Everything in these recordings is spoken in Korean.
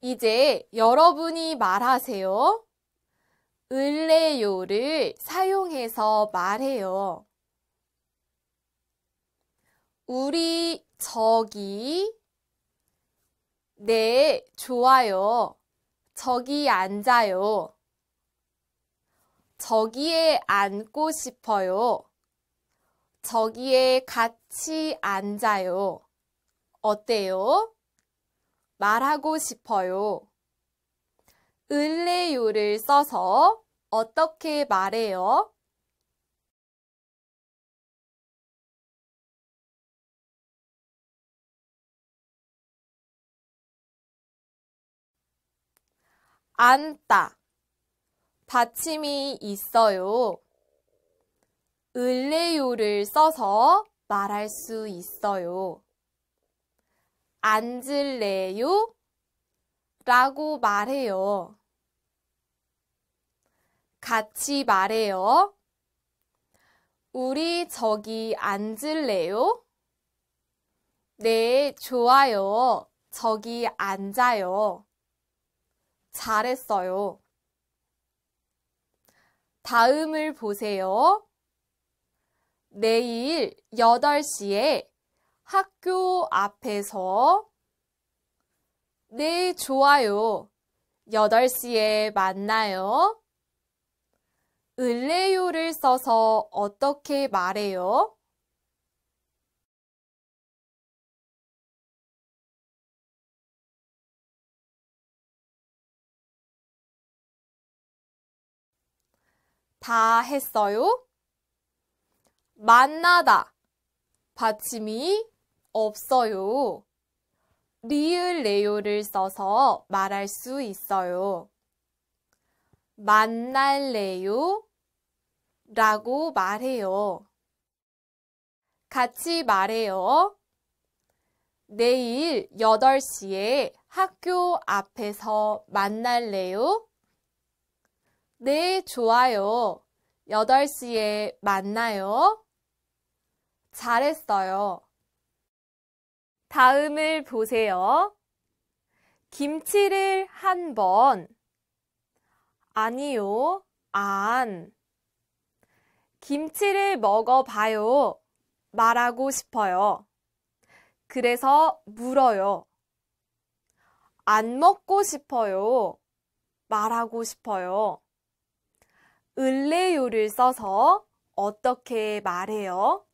이제 여러분이 말하세요. 을래요를 사용해서 말해요. 우리 저기 네, 좋아요. 저기 앉아요. 저기에 앉고 싶어요. 저기에 같이 앉아요. 어때요? 말하고 싶어요. 을래요를 써서 어떻게 말해요? 앉다. 받침이 있어요. 을래요를 써서 말할 수 있어요. 앉을래요? 라고 말해요. 같이 말해요. 우리 저기 앉을래요? 네, 좋아요. 저기 앉아요. 잘했어요. 다음을 보세요. 내일 8시에 학교 앞에서 네, 좋아요. 8시에 만나요. 을래요를 써서 어떻게 말해요? 다 했어요? 만나다. 받침이 없어요. 리을래요를 써서 말할 수 있어요. 만날래요? 라고 말해요. 같이 말해요. 내일 8시에 학교 앞에서 만날래요? 네, 좋아요. 8시에 만나요. 잘했어요. 다음을 보세요. 김치를 한 번. 아니요, 안. 김치를 먹어봐요. 말하고 싶어요. 그래서 물어요. 안 먹고 싶어요. 말하고 싶어요. 을레요를 써서 어떻게 말해요?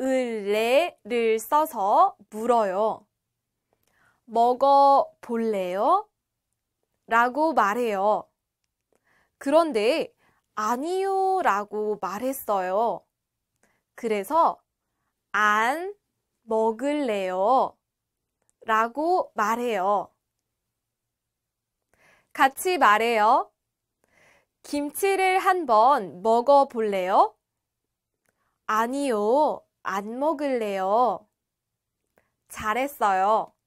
을래를 써서 물어요. 먹어 볼래요? 라고 말해요. 그런데 아니요 라고 말했어요. 그래서 안 먹을래요 라고 말해요. 같이 말해요. 김치를 한번 먹어 볼래요? 아니요. 안 먹을래요. 잘했어요.